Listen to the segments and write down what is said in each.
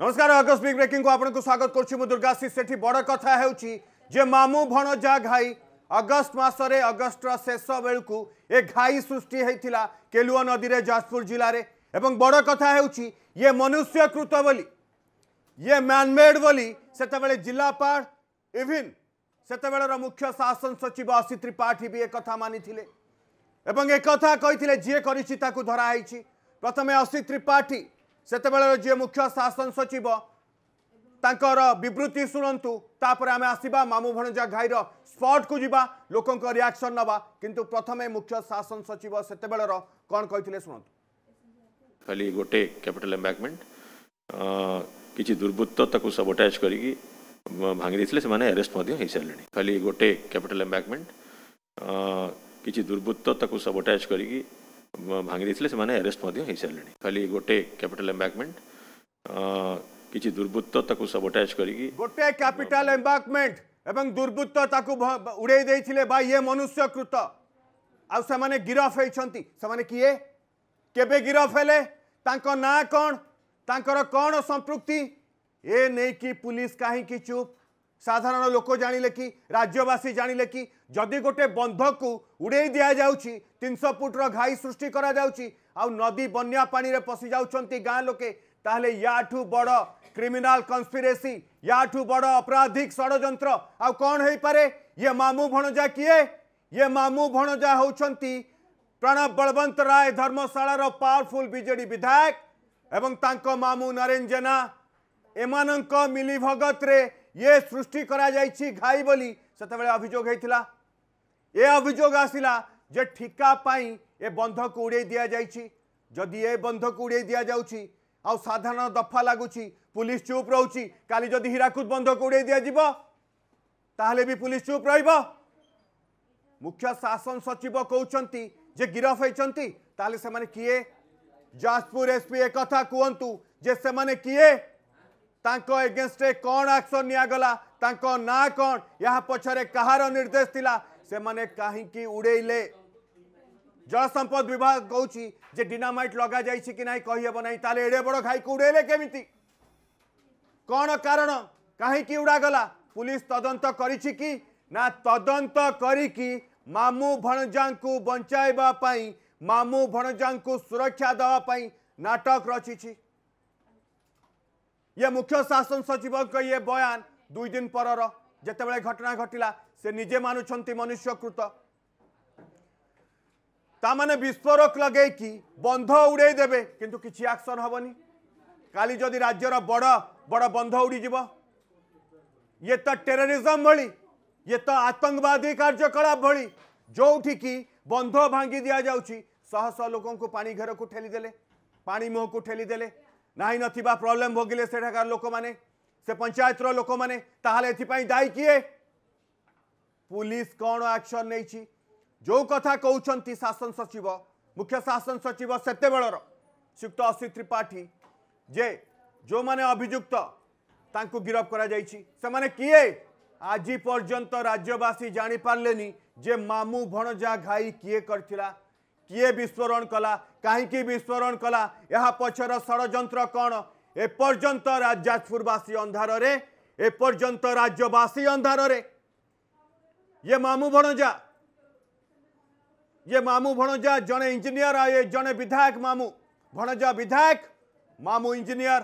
नमस्कार अगस्त big breaking को आपको स्वागत करशी से बड़ कथा जे मामू भण जा घाई अगस्त मसरे अगस्त शेष बेलू ए घाई सृष्टि होता केलुआ नदी में जाजपुर जिले में बड़ कथा ये मनुष्यकृत बोली ये मैनमेड बोली सेत जिलापा इविन सेत मुख्य शासन सचिव असित त्रिपाठी भी एक मानी एक कही जी कर धराई प्रथम असित त्रिपाठी ସେତେବେଳେ ଯିଏ ମୁଖ୍ୟ ଶାସନ ସଚିବ ତାଙ୍କର ବିବୃତ୍ତି ଶୁଣନ୍ତୁ ତାପରେ ଆମେ ଆସିବା ମାମୁ ଭଣଜା ଘାଇର ସ୍ପଟ୍କୁ ଯିବା ଲୋକଙ୍କ ରିଆକ୍ସନ୍ ନେବା କିନ୍ତୁ ପ୍ରଥମେ ମୁଖ୍ୟ ଶାସନ ସଚିବ ସେତେବେଳର କ'ଣ କହିଥିଲେ ଶୁଣନ୍ତୁ ଖାଲି ଗୋଟେ କ୍ୟାପିଟାଲ ଏମ୍ବାକମେଣ୍ଟ କିଛି ଦୁର୍ବୃତ୍ତ ତାକୁ ସବଟାଇଜ୍ କରିକି ଭାଙ୍ଗି ଦେଇଥିଲେ ସେମାନେ ଆରେଷ୍ଟ ମଧ୍ୟ ହୋଇସାରିଲେଣି ଖାଲି ଗୋଟେ କ୍ୟାପିଟାଲ ଏମ୍ବାକମେଣ୍ଟ କିଛି ଦୁର୍ବୃତ୍ତ ତାକୁ ସବଟାଇଜ୍ କରିକି भांगी से एरेस्ट हो सारे खाली गोटे कैपिटल एम्बैकमेंट किसी दुर्बृत्त सबोटाइज कर गोटे कैपिटल एम्बैकमेंट एवं दुर्बृत्त उड़े बा ये मनुष्यकृत आने गिरफ्तार होती किए के गिरफ्ले ना कौन तर कौन संप्रति ये नहीं कि पुलिस कहीं चुप साधारण लोक जान जाणी कि राज्यवासी जाणी कि जदि गोटे बंधक उड़े दि जाऊँगी तीन सौ फुट्र घाई सृष्टि करदी पा पशि जा गाँ लोके याठू बड़ क्रिमिनाल कन्स्पिरेसी या याठू बड़ अपराधिक षड़ आँ ये मामु भणजा किए ये मामु भणजा हूँ प्रणव बलवंत राय धर्मशाला पावरफुल विजेडी विधायक एवं मामु नरेन जेना एम मिली भगत रे ये सृष्टि कर घाई बोली से अभोग ये अभोग आसला जे ठिकापाई ए बंधक उड़े दि जाइ ए बंध उड़े दि जाऊँगी साधारण दफा लगुच पुलिस चुप रही कल जदि हीराकूद बंधक उड़े दिजा ताल भी पुलिस चुप रुख्य शासन सचिव कहते जे गिरफ होती से किए जापुर एसपी एक कहतु जे से किए एगेस्ट कौन आक्शन निगला ना कौन यहाँ पचर कहार निर्देश से माने कहीं उड़े जल संपद विभाग कहे डीनामाइट लग जा कि ना तो एड़े बड़ खाई को उड़े केमी कौन कारण कहीं उड़ागला पुलिस तदंत कर तदंत करमू भणजा को बचाई मामू भणजा को सुरक्षा दवापी नाटक रचि ये मुख्य शासन सचिव ये बयान दुई दिन पर बड़े घटना घटला से निजे मानुं मनुष्यकृत ताने विस्फोरक लगे कि बंध उड़ेदे देवे किंतु कि आक्शन हेनी काली जदि राज्यर बड़ बड़ बंध उड़ीज ये तो टेररिज्म भि ये तो आतंकवादी कार्यकलाप भली जो कि बंध भांगी दि जाऊँगी शह शह लोक पाणी घर को ठेली दे पा मुह को ठेली दे नाही ना प्रोब्लेम भोगिले से लोक मैंने সে পঞ্চায়েতর লোক মানে তাহলে এথিপাই দায়ী কিয়ে পুলিশ কোণ আকশন নেইছি যে কথা কৌন শাসন সচিব মুখ্য শাসন সচিব সেতবেলর শ্রীযুক্ত অসিত ত্রিপাঠী যে যে অভিযুক্ত তাঁকু গিরফ করা যাইছি সেমানে কিয়ে আজি পর্যন্ত রাজ্যবাসী জাঁপারে যে মামু ভণজা ঘাই কিয়ে করিলা কিয়ে বিস্ফোরণ কলা কী বিস্ফোরণ কলা এ পছর ষড়যন্ত্র কোণ এপর্যন্ত যাজপুরবাসী অন্ধারে এপর্যন্ত রাজ্যবাসী অন্ধারে ইয়ে মামু ভণজা ইয়ে মামু ভণজা জনে ইঞ্জিনিয়ার আর এ জনে বিধায়ক মামু ভণজা বিধায়ক মামু ইঞ্জিনিয়ার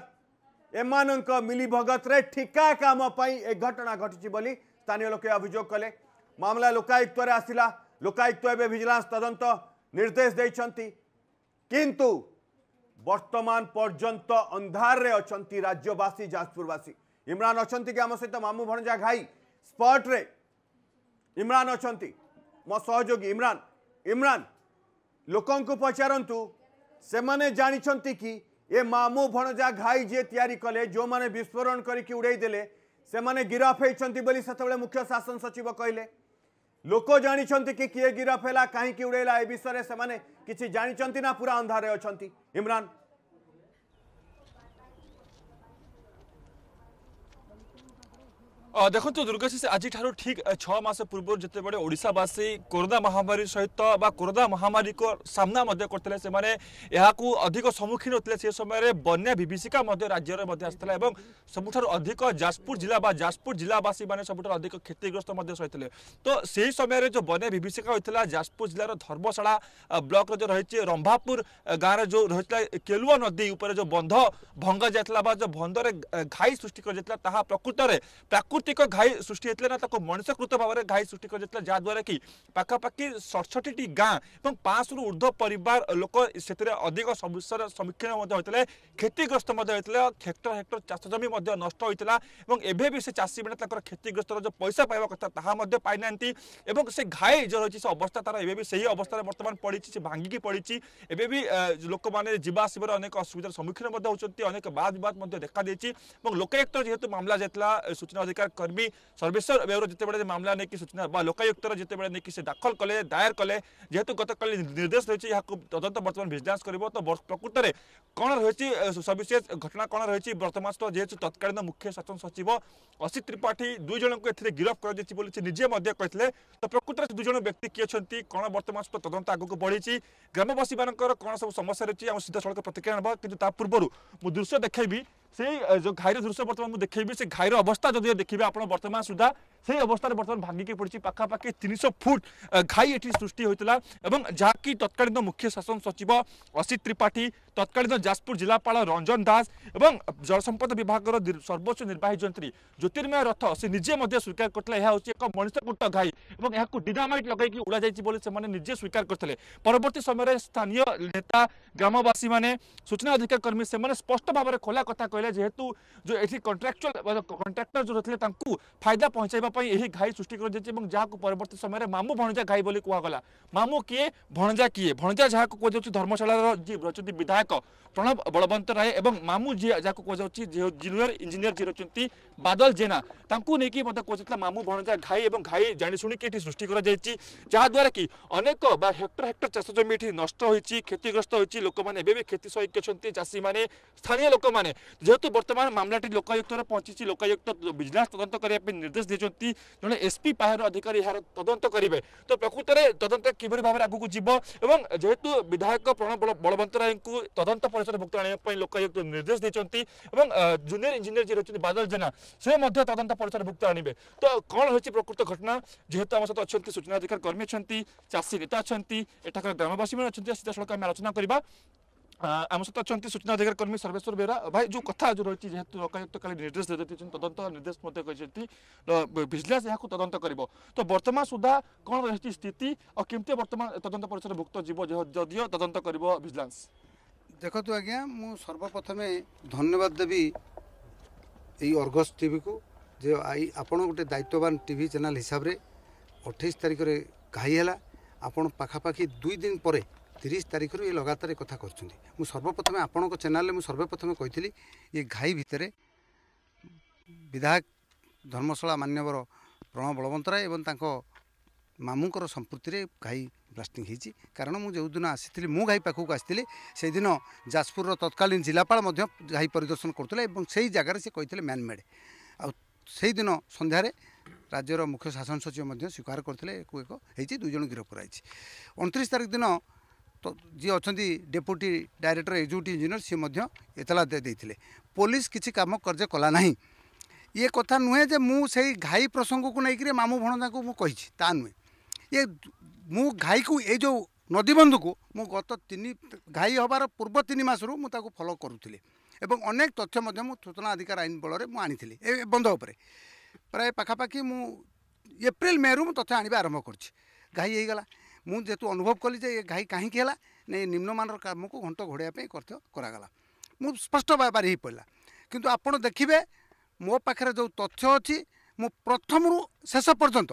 এমানক মিলিভগতরে ঠিকা কাম পাই এ ঘটনা ঘটিছি বলি স্থানীয় লোকে অভিযোগ কলে মামলা লোকায়ুক্তরে আসিলা লোকায়ুক্ত এবে ভিজিলান্স তদন্ত নির্দেশ দেইছন্তি কিন্তু বর্তমান পর্যন্ত অন্ধারে অনেক রাজ্যবাসী যাজপুরবাসী ইমরান অনেক আম সহ মামু ভণজা ঘাই স্পটরে ইমরান অনেক মো সহযোগী ইমরান ইমরান ଲୋକଙ୍କୁ ପଚାରନ୍ତୁ ସେମାନେ ଜାଣିଛନ୍ତି କି ଏ ମାମୁଁ ଭଣଜା ଘାଇ ଯିଏ ତିଆରି କଲେ ଯେଉଁମାନେ ବିସ୍ଫୋରଣ କରିକି ଉଡ଼େଇ ଦେଲେ ସେମାନେ ଗିରଫ ହେଇଛନ୍ତି ବୋଲି ସେତେବେଳେ ମୁଖ୍ୟ ଶାସନ ସଚିବ କହିଲେ লোক জাঁচান কি কিয়ে গিরফ হল কী উড়াইলা এ বিষয়ে সে কিছু জাঁচান না পুরা অন্ধারে অমরান ଦେଖନ୍ତୁ ଦୁର୍ଗାଶିଷ ଆଜିଠାରୁ ଠିକ୍ ଛଅ ମାସ ପୂର୍ବରୁ ଯେତେବେଳେ ଓଡ଼ିଶାବାସୀ କରୋନା ମହାମାରୀ ସହିତ ବା କରୋନା ମହାମାରୀକ ସାମ୍ନା ମଧ୍ୟ କରିଥିଲେ ସେମାନେ ଏହାକୁ ଅଧିକ ସମ୍ମୁଖୀନ ହୋଇଥିଲେ ସେ ସମୟରେ ବନ୍ୟା ବିଭୀଷିକା ମଧ୍ୟ ରାଜ୍ୟରେ ମଧ୍ୟ ଆସିଥିଲା ଏବଂ ସବୁଠାରୁ ଅଧିକ ଯାଜପୁର ଜିଲ୍ଲା ବା ଯାଜପୁର ଜିଲ୍ଲାବାସୀମାନେ ସବୁଠାରୁ ଅଧିକ କ୍ଷତିଗ୍ରସ୍ତ ମଧ୍ୟ ସହିଥିଲେ ତ ସେହି ସମୟରେ ଯେଉଁ ବନ୍ୟା ବିଭୀଷିକା ହୋଇଥିଲା ଯାଜପୁର ଜିଲ୍ଲାର ଧର୍ମଶାଳା ବ୍ଲକର ଯେଉଁ ରହିଛି ରମ୍ଭାପୁର ଗାଁରେ ଯେଉଁ ରହିଥିଲା କେଲୁଆ ନଦୀ ଉପରେ ଯେଉଁ ବନ୍ଧ ଭଙ୍ଗା ଯାଇଥିଲା ବା ଯେଉଁ ବନ୍ଧରେ ଘାଇ ସୃଷ୍ଟି କରାଯାଇଥିଲା ତାହା ପ୍ରକୃତରେ ପ୍ରାକୃତିକ ପ୍ରାକୃତିକ ଘାଇ ସୃଷ୍ଟି ହେଇଥିଲା ନା ତାକୁ ମଣିଷକୃତ ଭାବରେ ଘାଇ ସୃଷ୍ଟି କରାଯାଇଥିଲା ଯାହାଦ୍ୱାରା କି ପାଖାପାଖି ସଡ଼ଷଠିଟି ଗାଁ ଏବଂ ପାଞ୍ଚଶହରୁ ଉର୍ଦ୍ଧ୍ୱ ପରିବାର ଲୋକ ସେଥିରେ ଅଧିକ ସମସ୍ୟାର ସମ୍ମୁଖୀନ ମଧ୍ୟ ହୋଇଥିଲେ କ୍ଷତିଗ୍ରସ୍ତ ମଧ୍ୟ ହୋଇଥିଲେ ହେକ୍ଟର ହେକ୍ଟର ଚାଷ ଜମି ମଧ୍ୟ ନଷ୍ଟ ହୋଇଥିଲା ଏବଂ ଏବେ ବି ସେ ଚାଷୀମାନେ ତାଙ୍କର କ୍ଷତିଗ୍ରସ୍ତର ଯେଉଁ ପଇସା ପାଇବା କଥା ତାହା ମଧ୍ୟ ପାଇନାହାନ୍ତି ଏବଂ ସେ ଘାଇ ଯେଉଁ ରହିଛି ସେ ଅବସ୍ଥା ତାର ଏବେ ବି ସେହି ଅବସ୍ଥାରେ ବର୍ତ୍ତମାନ ପଡ଼ିଛି ସେ ଭାଙ୍ଗିକି ପଡ଼ିଛି ଏବେ ବି ଲୋକମାନେ ଯିବା ଆସିବାର ଅନେକ ଅସୁବିଧାର ସମ୍ମୁଖୀନ ମଧ୍ୟ ହେଉଛନ୍ତି ଅନେକ ବାଦ ବିବାଦ ମଧ୍ୟ ଦେଖାଦେଇଛି ଏବଂ ଲୋକାୟୁକ୍ତ ଯେହେତୁ ମାମଲା ଯାଇଥିଲା ସୂଚନା ଅଧିକାର କର୍ମୀ ସର୍ଭେଶ୍ୱର ବେଉର ଯେତେବେଳେ ମାମଲା ନେଇକି ସୂଚନା ବା ଲୋକାୟୁକ୍ତର ଯେତେବେଳେ ନେଇକି ସେ ଦାଖଲ କଲେ ଦାୟର କଲେ ଯେହେତୁ ଗତକାଲି ନିର୍ଦ୍ଦେଶ ରହିଛି ଏହାକୁ ତଦନ୍ତ ବର୍ତ୍ତମାନ ଭିଜିଲାନ୍ସ କରିବ ତ ପ୍ରକୃତରେ କ'ଣ ରହିଛି ସବିଶେଷ ଘଟଣା କ'ଣ ରହିଛି ବର୍ତ୍ତମାନ ଯେହେତୁ ତତ୍କାଳୀନ ମୁଖ୍ୟ ଶାସନ ସଚିବ ଅସିତ ତ୍ରିପାଠୀ ଦୁଇ ଜଣଙ୍କୁ ଏଥିରେ ଗିରଫ କରାଯାଇଛି ବୋଲି ସେ ନିଜେ ମଧ୍ୟ କହିଥିଲେ ତ ପ୍ରକୃତରେ ଦୁଇ ଜଣ ବ୍ୟକ୍ତି କିଏ ଅଛନ୍ତି କ'ଣ ବର୍ତ୍ତମାନ ତଦନ୍ତ ଆଗକୁ ବଢ଼ିଛି ଗ୍ରାମବାସୀମାନଙ୍କର କ'ଣ ସବୁ ସମସ୍ୟା ରହିଛି ଆମ ସିଧାସଳଖ ପ୍ରତିକ୍ରିୟା ନେବା କିନ୍ତୁ ତା ପୂର୍ବରୁ ମୁଁ ଦୃଶ୍ୟ ଦେଖାଇବି त्यही घाइ र दृश्य बर्तै से घाइर अवस्था जो देखि बर्त अवस्था बर्तिक पढिसिति घाइ सृष्टि हुन्छ जहाँ कि तत्कालीन मुख्य शासन सचिव असित त्रिपाठी तत्कालीन जाजपुर जिलापा रंजन दास और संपद विभाग सर्वोच्च निर्वाही जंत्री ज्योतिर्मय रथ से निजे स्वीकार करते हैं एक मनीषकूट घाई और डिनामाइट लगे उड़ा जाने निजे स्वीकार करते परवर्त समय स्थानीय नेता ग्रामवासी मैंने सूचना अधिकार कर्मी से स्पष्ट भाव में खोला कथ कहे जेहेतु जो ये कंट्राक्चुअल कंट्राक्टर जो रही है फायदा पहुंचाई घाई सृष्टि कर जहाँ परवर्त समय मामु भणजा घाई कहगला मामू किए भणजा किए भणजा जहाँ को कहुच्छ धर्मशाला जी रही विधायक ଗାୟକ ପ୍ରଣବ ବଳବନ୍ତ ରାୟ ଏବଂ ମାମୁ ଯିଏ ଯାହାକୁ କୁହାଯାଉଛି ଜୁନିୟର ଇଞ୍ଜିନିୟର ଯିଏ ଅଛନ୍ତି ବାଦଲ ଜେନା ତାଙ୍କୁ ନେଇକି ମଧ୍ୟ କୁହାଯାଉଥିଲା ମାମୁ ଭଣଜା ଘାଇ ଏବଂ ଘାଇ ଜାଣିଶୁଣିକି ଏଠି ସୃଷ୍ଟି କରାଯାଇଛି ଯାହାଦ୍ୱାରା କି ଅନେକ ବା ହେକ୍ଟର ହେକ୍ଟର ଚାଷ ଜମି ଏଠି ନଷ୍ଟ ହୋଇଛି କ୍ଷତିଗ୍ରସ୍ତ ହୋଇଛି ଲୋକମାନେ ଏବେ ବି କ୍ଷତି ସହିକି ଅଛନ୍ତି ଚାଷୀମାନେ ସ୍ଥାନୀୟ ଲୋକମାନେ ଯେହେତୁ ବର୍ତ୍ତମାନ ମାମଲାଟି ଲୋକାୟୁକ୍ତରେ ପହଞ୍ଚିଛି ଲୋକାୟୁକ୍ତ ଭିଜିଲାନ୍ସ ତଦନ୍ତ କରିବା ପାଇଁ ନିର୍ଦ୍ଦେଶ ଦେଇଛନ୍ତି ଜଣେ ଏସ୍ପି ପାହାର ଅଧିକାରୀ ଏହାର ତଦନ୍ତ କରିବେ ତ ପ୍ରକୃତରେ ତଦନ୍ତ କିଭଳି ଭାବରେ ଆଗକୁ ଯିବ ଏବଂ ଯେହେତୁ ବିଧାୟକ ପ୍ରଣବ ବଳବନ୍ତ ରାୟଙ୍କୁ ତଦନ୍ତ ପରିସରଭୁକ୍ତ ଆଣିବା ପାଇଁ ଲୋକାୟୁକ୍ତ ନିର୍ଦ୍ଦେଶ ଦେଇଛନ୍ତି ଏବଂ ଜୁନିୟର ଇଞ୍ଜିନିୟର ଯିଏ ରହିଛନ୍ତି ବାଦଲ ଜେନା ସେ ମଧ୍ୟ ତଦନ୍ତ ପରିସରଭୁକ୍ତ ଆଣିବେ ତ କ'ଣ ହେଉଛି ପ୍ରକୃତ ଘଟଣା ଯେହେତୁ ଆମ ସହିତ ଅଛନ୍ତି ସୂଚନା ଅଧିକାର କର୍ମୀ ଅଛନ୍ତି ଚାଷୀ ନେତା ଅଛନ୍ତି ଏଠାକାର ଗ୍ରାମବାସୀମାନେ ଅଛନ୍ତି ସିଧାସଳଖ ଆମେ ଆଲୋଚନା କରିବା ଆମ ସହିତ ଅଛନ୍ତି ସୂଚନା ଅଧିକାର କର୍ମୀ ସର୍ବେଶ୍ୱର ବେହେରା ଭାଇ ଯେଉଁ କଥା ଯେଉଁ ରହିଛି ଯେହେତୁ ଲୋକାୟୁକ୍ତ କାଲି ନିର୍ଦ୍ଦେଶ ଦେଇଛନ୍ତି ତଦନ୍ତ ନିର୍ଦ୍ଦେଶ ମଧ୍ୟ କହିଛନ୍ତି ଭିଜିଲାନ୍ସ ଏହାକୁ ତଦନ୍ତ କରିବ ତ ବର୍ତ୍ତମାନ ସୁଦ୍ଧା କ'ଣ ରହିଛି ସ୍ଥିତି ଆଉ କେମିତି ବର୍ତ୍ତମାନ ତଦନ୍ତ ପରିସରଭୁକ୍ତ ଯିବ ଯଦିଓ ତଦନ୍ତ କରିବ ଭିଜିଲାନ୍ସ ଦେଖନ୍ତୁ ଆଜ୍ଞା ମୁଁ ସର୍ବପ୍ରଥମେ ଧନ୍ୟବାଦ ଦେବି ଏଇ ଅର୍ଗସ୍ ଟିଭିକୁ ଯେ ଆଇ ଆପଣ ଗୋଟେ ଦାୟିତ୍ୱବାନ ଟିଭି ଚ୍ୟାନେଲ ହିସାବରେ ଅଠେଇଶ ତାରିଖରେ ଘାଇ ହେଲା ଆପଣ ପାଖାପାଖି ଦୁଇ ଦିନ ପରେ ତିରିଶ ତାରିଖରୁ ଏ ଲଗାତାର କଥା କରୁଛନ୍ତି ମୁଁ ସର୍ବପ୍ରଥମେ ଆପଣଙ୍କ ଚ୍ୟାନେଲରେ ମୁଁ ସର୍ବପ୍ରଥମେ କହିଥିଲି ଏ ଘାଇ ଭିତରେ ବିଧାୟକ ଧର୍ମଶାଳା ମାନ୍ୟବର ପ୍ରଣବ ବଳବନ୍ତରାୟ ଏବଂ ତାଙ୍କ ମାମୁଙ୍କର ସମ୍ପୃକ୍ତିରେ ଘାଇ ବ୍ଲାଷ୍ଟିଂ ହୋଇଛି କାରଣ ମୁଁ ଯେଉଁଦିନ ଆସିଥିଲି ମୁଁ ଘାଇ ପାଖକୁ ଆସିଥିଲି ସେଦିନ ଯାଜପୁରର ତତ୍କାଳୀନ ଜିଲ୍ଲାପାଳ ମଧ୍ୟ ଘାଇ ପରିଦର୍ଶନ କରୁଥିଲେ ଏବଂ ସେହି ଜାଗାରେ ସେ କହିଥିଲେ ମ୍ୟାନ୍ମେଡ଼୍ ଆଉ ସେହିଦିନ ସନ୍ଧ୍ୟାରେ ରାଜ୍ୟର ମୁଖ୍ୟ ଶାସନ ସଚିବ ମଧ୍ୟ ସ୍ୱୀକାର କରିଥିଲେ ଏହାକୁ ଏକ ହୋଇଛି ଦୁଇ ଜଣ ଗିରଫ କରାଯାଇଛି ଅଣତିରିଶ ତାରିଖ ଦିନ ଯିଏ ଅଛନ୍ତି ଡେପୁଟି ଡାଇରେକ୍ଟର ଏକ୍ଜିକ୍ୟୁଟିଭ୍ ଇଞ୍ଜିନିୟର ସିଏ ମଧ୍ୟ ଏତଲା ଦେଇଥିଲେ ପୋଲିସ କିଛି କାମ କାର୍ଯ୍ୟ କଲା ନାହିଁ ଇଏ କଥା ନୁହେଁ ଯେ ମୁଁ ସେଇ ଘାଇ ପ୍ରସଙ୍ଗକୁ ନେଇକରି ମାମୁଁ ଭଣଜାଙ୍କୁ ମୁଁ କହିଛି ତା ନୁହେଁ ଇଏ ମୁଁ ଗାଈକୁ ଏଇ ଯେଉଁ ନଦୀବନ୍ଧକୁ ମୁଁ ଗତ ତିନି ଗାଈ ହେବାର ପୂର୍ବ ତିନି ମାସରୁ ମୁଁ ତାକୁ ଫଲୋ କରୁଥିଲି ଏବଂ ଅନେକ ତଥ୍ୟ ମଧ୍ୟ ମୁଁ ସୂଚନା ଅଧିକାର ଆଇନ ବଳରେ ମୁଁ ଆଣିଥିଲି ଏ ବନ୍ଧ ଉପରେ ପ୍ରାୟ ପାଖାପାଖି ମୁଁ ଏପ୍ରିଲ ମେ'ରୁ ମୁଁ ତଥ୍ୟ ଆଣିବା ଆରମ୍ଭ କରୁଛି ଗାଈ ହେଇଗଲା ମୁଁ ଯେହେତୁ ଅନୁଭବ କଲି ଯେ ଏ ଗାଈ କାହିଁକି ହେଲା ନା ଏ ନିମ୍ନମାନର କାମକୁ ଘଣ୍ଟ ଘୋଡ଼ାଇବା ପାଇଁ କଥ୍ୟ କରାଗଲା ମୁଁ ସ୍ପଷ୍ଟ ବାରି ହୋଇପଡ଼ିଲା କିନ୍ତୁ ଆପଣ ଦେଖିବେ ମୋ ପାଖରେ ଯେଉଁ ତଥ୍ୟ ଅଛି ମୁଁ ପ୍ରଥମରୁ ଶେଷ ପର୍ଯ୍ୟନ୍ତ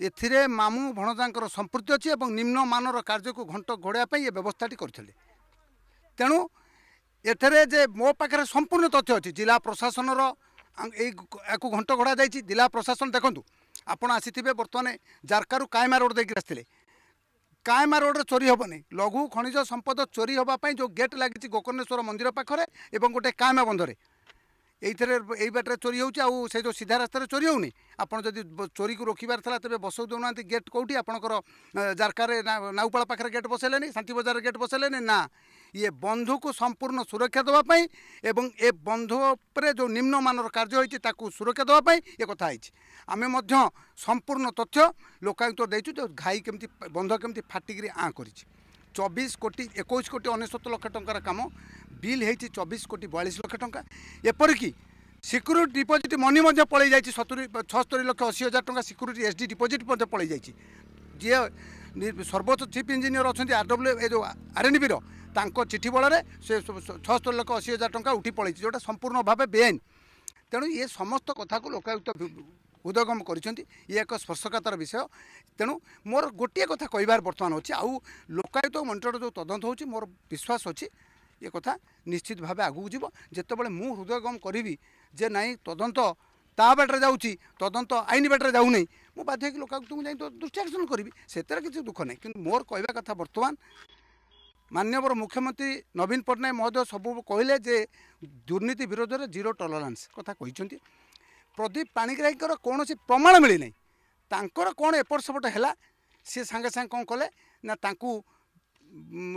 ଏଥିରେ ମାମୁଁ ଭଣଜାଙ୍କର ସମ୍ପୃକ୍ତି ଅଛି ଏବଂ ନିମ୍ନମାନର କାର୍ଯ୍ୟକୁ ଘଣ୍ଟ ଘୋଡ଼ାଇବା ପାଇଁ ଏ ବ୍ୟବସ୍ଥାଟି କରିଥିଲେ ତେଣୁ ଏଥିରେ ଯେ ମୋ ପାଖରେ ସମ୍ପୂର୍ଣ୍ଣ ତଥ୍ୟ ଅଛି ଜିଲ୍ଲା ପ୍ରଶାସନର ଏଇ ୟାକୁ ଘଣ୍ଟ ଘୋଡ଼ା ଯାଇଛି ଜିଲ୍ଲା ପ୍ରଶାସନ ଦେଖନ୍ତୁ ଆପଣ ଆସିଥିବେ ବର୍ତ୍ତମାନ ଜାରକାରୁ କାଏମା ରୋଡ଼ ଦେଇକି ଆସିଥିଲେ କାଏମା ରୋଡ଼ରେ ଚୋରି ହେବନି ଲଘୁ ଖଣିଜ ସମ୍ପଦ ଚୋରି ହେବା ପାଇଁ ଯେଉଁ ଗେଟ୍ ଲାଗିଛି ଗୋକର୍ଣ୍ଣେଶ୍ୱର ମନ୍ଦିର ପାଖରେ ଏବଂ ଗୋଟେ କାଏମା ବନ୍ଧରେ ଏଇଥିରେ ଏଇ ବାଟରେ ଚୋରି ହେଉଛି ଆଉ ସେ ଯେଉଁ ସିଧା ରାସ୍ତାରେ ଚୋରି ହେଉନି ଆପଣ ଯଦି ଚୋରିକୁ ରୋକିବାର ଥିଲା ତେବେ ବସଉ ଦେଉନାହାନ୍ତି ଗେଟ୍ କେଉଁଠି ଆପଣଙ୍କର ଜାରକାରେ ନାଉପାଳ ପାଖରେ ଗେଟ୍ ବସେଇଲେନି ଶାନ୍ତି ବଜାରରେ ଗେଟ୍ ବସାଇଲେନି ନା ଇଏ ବନ୍ଧୁକୁ ସମ୍ପୂର୍ଣ୍ଣ ସୁରକ୍ଷା ଦେବା ପାଇଁ ଏବଂ ଏ ବନ୍ଧୁ ଉପରେ ଯେଉଁ ନିମ୍ନମାନର କାର୍ଯ୍ୟ ହୋଇଛି ତାକୁ ସୁରକ୍ଷା ଦେବା ପାଇଁ ଏ କଥା ହେଇଛି ଆମେ ମଧ୍ୟ ସମ୍ପୂର୍ଣ୍ଣ ତଥ୍ୟ ଲୋକାୟୁକ୍ତ ଦେଇଛୁ ଯେ ଘାଇ କେମିତି ବନ୍ଧ କେମିତି ଫାଟିକିରି ଆଁ କରିଛି ଚବିଶ କୋଟି ଏକୋଇଶ କୋଟି ଅନେଶତ ଲକ୍ଷ ଟଙ୍କାର କାମ ବିଲ୍ ହେଇଛି ଚବିଶ କୋଟି ବୟାଳିଶ ଲକ୍ଷ ଟଙ୍କା ଏପରିକି ସିକ୍ୟୁରିଟି ଡିପୋଜିଟ୍ ମନି ମଧ୍ୟ ପଳେଇ ଯାଇଛି ସତୁରି ଛଅସ୍ତରୀ ଲକ୍ଷ ଅଶୀ ହଜାର ଟଙ୍କା ସିକ୍ୟୁରିଟି ଏସ୍ ଡି ଡିପୋଜିଟ୍ ମଧ୍ୟ ପଳେଇ ଯାଇଛି ଯିଏ ସର୍ବୋଚ୍ଚ ଚିଫ୍ ଇଞ୍ଜିନିୟର ଅଛନ୍ତି ଆର୍ଡବ୍ଲ୍ୟୁ ଏ ଯେଉଁ ଆର୍ଏନ୍ବିର ତାଙ୍କ ଚିଠି ବଳରେ ସେ ଛଅସ୍ତରୀ ଲକ୍ଷ ଅଶୀ ହଜାର ଟଙ୍କା ଉଠି ପଳେଇଛି ଯେଉଁଟା ସମ୍ପୂର୍ଣ୍ଣ ଭାବେ ବେଆଇନ ତେଣୁ ଏ ସମସ୍ତ କଥାକୁ ଲୋକାୟୁକ୍ତ ହୃଦୟଙ୍ଗମ କରିଛନ୍ତି ଇଏ ଏକ ସ୍ପର୍ଶକତାର ବିଷୟ ତେଣୁ ମୋର ଗୋଟିଏ କଥା କହିବାର ବର୍ତ୍ତମାନ ଅଛି ଆଉ ଲୋକାୟୁକ୍ତ ମଣ୍ଡଳର ଯେଉଁ ତଦନ୍ତ ହେଉଛି ମୋର ବିଶ୍ୱାସ ଅଛି ଏ କଥା ନିଶ୍ଚିତ ଭାବେ ଆଗକୁ ଯିବ ଯେତେବେଳେ ମୁଁ ହୃଦୟଙ୍ଗମ କରିବି ଯେ ନାଇଁ ତଦନ୍ତ ତା ବାଟରେ ଯାଉଛି ତଦନ୍ତ ଆଇନ ବାଟରେ ଯାଉନାହିଁ ମୁଁ ବାଧ୍ୟ ହୋଇକି ଲୋକାୟୁକ୍ତଙ୍କୁ ଯାଇ ଦୃଷ୍ଟିଆକର୍ଷଣ କରିବି ସେଥିରେ କିଛି ଦୁଃଖ ନାହିଁ କିନ୍ତୁ ମୋର କହିବା କଥା ବର୍ତ୍ତମାନ ମାନ୍ୟବର ମୁଖ୍ୟମନ୍ତ୍ରୀ ନବୀନ ପଟ୍ଟନାୟକ ମହୋଦୟ ସବୁ କହିଲେ ଯେ ଦୁର୍ନୀତି ବିରୋଧରେ ଜିରୋ ଟଲରାନ୍ସ କଥା କହିଛନ୍ତି ପ୍ରଦୀପ ପାଣିଗ୍ରାହୀଙ୍କର କୌଣସି ପ୍ରମାଣ ମିଳିନାହିଁ ତାଙ୍କର କ'ଣ ଏପଟ ସେପଟ ହେଲା ସିଏ ସାଙ୍ଗେ ସାଙ୍ଗେ କ'ଣ କଲେ ନା ତାଙ୍କୁ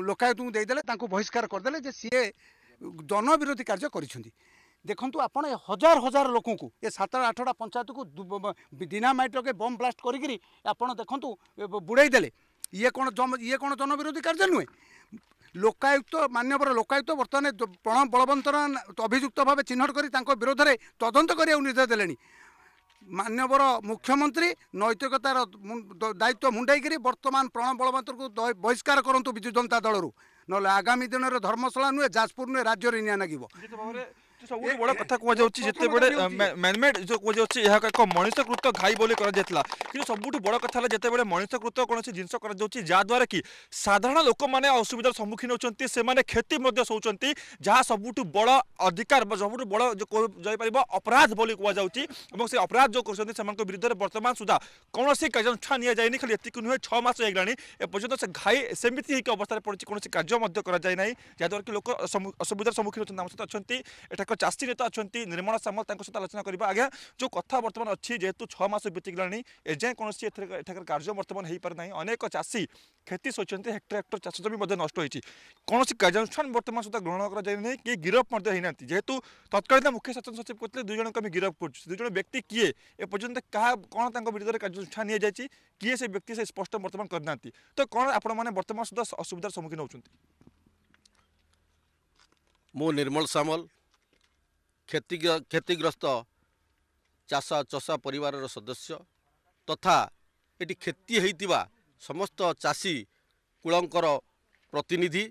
ଲୋକାୟତଙ୍କୁ ଦେଇଦେଲେ ତାଙ୍କୁ ବହିଷ୍କାର କରିଦେଲେ ଯେ ସିଏ ଜନବିରୋଧୀ କାର୍ଯ୍ୟ କରିଛନ୍ତି ଦେଖନ୍ତୁ ଆପଣ ଏ ହଜାର ହଜାର ଲୋକଙ୍କୁ ଏ ସାତ ଆଠଟା ପଞ୍ଚାୟତକୁ ଦିନାମାଇଟ୍ରକେ ବମ୍ ବ୍ଲାଷ୍ଟ କରିକିରି ଆପଣ ଦେଖନ୍ତୁ ବୁଡ଼େଇ ଦେଲେ ଇଏ କ'ଣ ଇଏ କ'ଣ ଜନବିରୋଧୀ କାର୍ଯ୍ୟ ନୁହେଁ লোকায়ুক্ত মান্যবর লোকায়ুক্ত বর্তমানে প্রণব বলবন্তর অভিযুক্ত ভাবে চিহ্নট করে তাঁর বিরোধে তদন্ত করা নির্দেশ দেলে মান্যবর মুখ্যমন্ত্রী নৈতিকতার দায়িত্ব মুন্ডাইকি বর্তমান প্রণব বলবন্তর বহিষ্কার করতু বিজু জনতা দলর নহলে আগামী দিনের ধর্মশালা নুহে যাজপুর নুহে রাজ্যের নিয়া লাগিব ସବୁଠୁ ବଡ଼ କଥା କୁହାଯାଉଛି ଯେତେବେଳେ ମ୍ୟାନମେଡ୍ ଯେଉଁ କୁହାଯାଉଛି ଏହା ଏକ ମଣିଷକୃତ ଘାଇ ବୋଲି କରାଯାଇଥିଲା କିନ୍ତୁ ସବୁଠୁ ବଡ଼ କଥା ହେଲା ଯେତେବେଳେ ମଣିଷକୃତ କୌଣସି ଜିନିଷ କରାଯାଉଛି ଯାହାଦ୍ୱାରା କି ସାଧାରଣ ଲୋକମାନେ ଅସୁବିଧାର ସମ୍ମୁଖୀନ ହେଉଛନ୍ତି ସେମାନେ କ୍ଷତି ମଧ୍ୟ ସହୁଛନ୍ତି ଯାହା ସବୁଠୁ ବଡ଼ ଅଧିକାର ବା ସବୁଠୁ ବଡ଼ ଯାଇପାରିବ ଅପରାଧ ବୋଲି କୁହାଯାଉଛି ଏବଂ ସେ ଅପରାଧ ଯେଉଁ କରୁଛନ୍ତି ସେମାନଙ୍କ ବିରୁଦ୍ଧରେ ବର୍ତ୍ତମାନ ସୁଦ୍ଧା କୌଣସି କାର୍ଯ୍ୟାନୁଷ୍ଠାନ ନିଆଯାଇନି ଖାଲି ଏତିକି ନୁହେଁ ଛଅ ମାସ ହେଇଗଲାଣି ଏପର୍ଯ୍ୟନ୍ତ ସେ ଘାଇ ସେମିତି ହେଇକି ଅବସ୍ଥାରେ ପଡ଼ିଛି କୌଣସି କାର୍ଯ୍ୟ ମଧ୍ୟ କରାଯାଇ ନାହିଁ ଯାହାଦ୍ୱାରା କି ଲୋକ ଅସୁବିଧାର ସମ୍ମୁଖୀନ ହେଉଛନ୍ତି ଆମ ସହିତ ଅଛନ୍ତି ଏଠା এক চাষী নেতা অনেক নির্মল সামল তাঁর সহ আলোচনা করা আজ্ঞা যে কথা বর্তমান অছি যেহেতু ছ মাস বিতিগলা এযায় কোণী এখানকার কার্য বর্তমান হয়ে পারে না অনেক চাষী ক্ষতি সহিছেন হেক্টর হেক্টর চাষ জমি নষ্ট হয়েছে কোণী কার্যানুষ্ঠান বর্তমান সুদ্ধা গ্রহণ করা যাই না কি গিরফ হয়ে না যেহেতু তৎকালীন মুখ্য শাসন সচিব কে দুইজনকে আমি গিরফ করছি দুইজন ব্যক্তি কিয়ে এপর্যন্ত কাহা কোণ তাঁর বিরুদ্ধে কার্যানুষ্ঠান নিয়ে যাই কি সে ব্যক্তি সে স্পষ্ট বর্তমান করে না তো কোণ আপনার বর্তমান সুদ্ধা অসুবিধার সম্মুখীন হচ্ছেন ମୁଁ ନିର୍ମଳ ସାମଲ କ୍ଷତି କ୍ଷତିଗ୍ରସ୍ତ ଚାଷ ଚଷ ପରିବାରର ସଦସ୍ୟ ତଥା ଏଠି କ୍ଷତି ହୋଇଥିବା ସମସ୍ତ ଚାଷୀ କୁଳଙ୍କର ପ୍ରତିନିଧି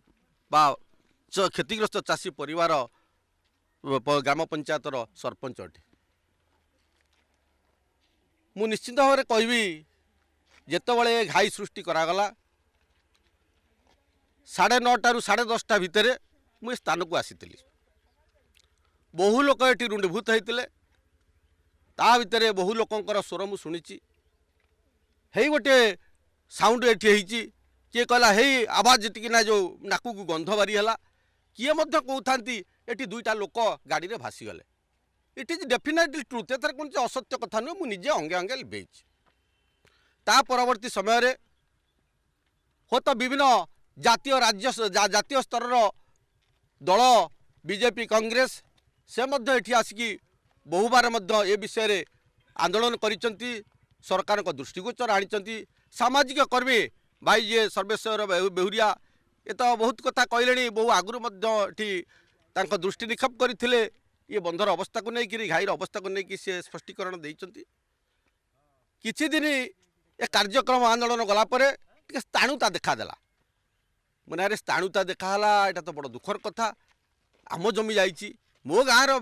ବା କ୍ଷତିଗ୍ରସ୍ତ ଚାଷୀ ପରିବାର ଗ୍ରାମ ପଞ୍ଚାୟତର ସରପଞ୍ଚ ଅଟେ ମୁଁ ନିଶ୍ଚିନ୍ତ ଭାବରେ କହିବି ଯେତେବେଳେ ଘାଇ ସୃଷ୍ଟି କରାଗଲା ସାଢ଼େ ନଅଟାରୁ ସାଢ଼େ ଦଶଟା ଭିତରେ ମୁଁ ଏ ସ୍ଥାନକୁ ଆସିଥିଲି ବହୁ ଲୋକ ଏଠି ରୁଣ୍ଡୀଭୂତ ହେଇଥିଲେ ତା ଭିତରେ ବହୁ ଲୋକଙ୍କର ସ୍ୱର ମୁଁ ଶୁଣିଛି ହେଇ ଗୋଟିଏ ସାଉଣ୍ଡ ଏଠି ହେଇଛି କିଏ କହିଲା ହେଇ ଆବାଜ ଯେତିକିନା ଯେଉଁ ନାକକୁ ଗନ୍ଧ ବାରି ହେଲା କିଏ ମଧ୍ୟ କହୁଥାନ୍ତି ଏଠି ଦୁଇଟା ଲୋକ ଗାଡ଼ିରେ ଭାସିଗଲେ ଇଟ୍ ଇଜ୍ ଡେଫିନେଟଲି ଟ୍ରୁଥ୍ ଏଥିରେ କୌଣସି ଅସତ୍ୟ କଥା ନୁହେଁ ମୁଁ ନିଜେ ଅଙ୍ଗେ ଅଙ୍ଗେ ଲିଭେଇଛି ତା ପରବର୍ତ୍ତୀ ସମୟରେ ହୁଏତ ବିଭିନ୍ନ ଜାତୀୟ ରାଜ୍ୟ ଜାତୀୟ ସ୍ତରର ଦଳ ବିଜେପି କଂଗ୍ରେସ ସେ ମଧ୍ୟ ଏଠି ଆସିକି ବହୁବାର ମଧ୍ୟ ଏ ବିଷୟରେ ଆନ୍ଦୋଳନ କରିଛନ୍ତି ସରକାରଙ୍କ ଦୃଷ୍ଟିଗୋଚର ଆଣିଛନ୍ତି ସାମାଜିକ କର୍ମୀ ଭାଇ ଯିଏ ସର୍ବେଶ୍ୱର ବେହୁରିଆ ଏ ତ ବହୁତ କଥା କହିଲେଣି ବହୁ ଆଗରୁ ମଧ୍ୟ ଏଠି ତାଙ୍କ ଦୃଷ୍ଟି ନିକ୍ଷେପ କରିଥିଲେ ଇଏ ବନ୍ଧର ଅବସ୍ଥାକୁ ନେଇକିରି ଘାଇର ଅବସ୍ଥାକୁ ନେଇକି ସିଏ ସ୍ପଷ୍ଟୀକରଣ ଦେଇଛନ୍ତି କିଛି ଦିନ ଏ କାର୍ଯ୍ୟକ୍ରମ ଆନ୍ଦୋଳନ ଗଲାପରେ ଟିକିଏ ସ୍ଥାଣୁତା ଦେଖାଦେଲା ମନେ ଆରେ ସ୍ଥାଣୁତା ଦେଖାହେଲା ଏଇଟା ତ ବଡ଼ ଦୁଃଖର କଥା ଆମ ଜମି ଯାଇଛି ମୋ ଗାଁର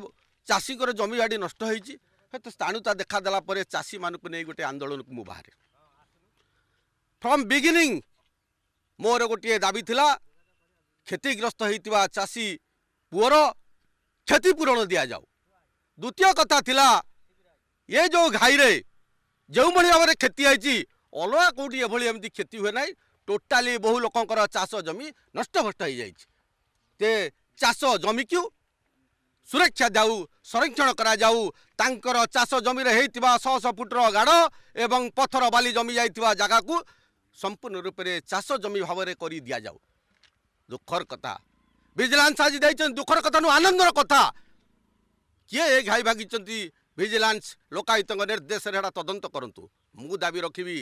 ଚାଷୀଙ୍କର ଜମିବାଡ଼ି ନଷ୍ଟ ହୋଇଛି ହୁଏତ ସ୍ଥାଣୁତା ଦେଖାଦେଲା ପରେ ଚାଷୀମାନଙ୍କୁ ନେଇ ଗୋଟିଏ ଆନ୍ଦୋଳନକୁ ମୁଁ ବାହାରେ ଫ୍ରମ୍ ବିଗିନିଂ ମୋର ଗୋଟିଏ ଦାବି ଥିଲା କ୍ଷତିଗ୍ରସ୍ତ ହୋଇଥିବା ଚାଷୀ ପୁଅର କ୍ଷତିପୂରଣ ଦିଆଯାଉ ଦ୍ୱିତୀୟ କଥା ଥିଲା ଏ ଯେଉଁ ଘାଇରେ ଯେଉଁଭଳି ଭାବରେ କ୍ଷତି ହୋଇଛି ଅଲଗା କେଉଁଠି ଏଭଳି ଏମିତି କ୍ଷତି ହୁଏ ନାହିଁ ଟୋଟାଲି ବହୁ ଲୋକଙ୍କର ଚାଷ ଜମି ନଷ୍ଟଭଷ୍ଟ ହୋଇଯାଇଛି ତେ ଚାଷ ଜମିକୁ ସୁରକ୍ଷା ଯାଉ ସଂରକ୍ଷଣ କରାଯାଉ ତାଙ୍କର ଚାଷ ଜମିରେ ହେଇଥିବା ଶହ ଶହ ଫୁଟର ଗାଡ଼ ଏବଂ ପଥର ବାଲି ଜମି ଯାଇଥିବା ଜାଗାକୁ ସମ୍ପୂର୍ଣ୍ଣ ରୂପରେ ଚାଷ ଜମି ଭାବରେ କରି ଦିଆଯାଉ ଦୁଃଖର କଥା ଭିଜିଲାନ୍ସ ଆଜି ଦେଇଛନ୍ତି ଦୁଃଖର କଥା ନୁହଁ ଆନନ୍ଦର କଥା କିଏ ଏ ଘାଇ ଭାଗିଛନ୍ତି ଭିଜିଲାନ୍ସ ଲୋକାୟୁକ୍ତଙ୍କ ନିର୍ଦ୍ଦେଶରେ ହେଟା ତଦନ୍ତ କରନ୍ତୁ ମୁଁ ଦାବି ରଖିବି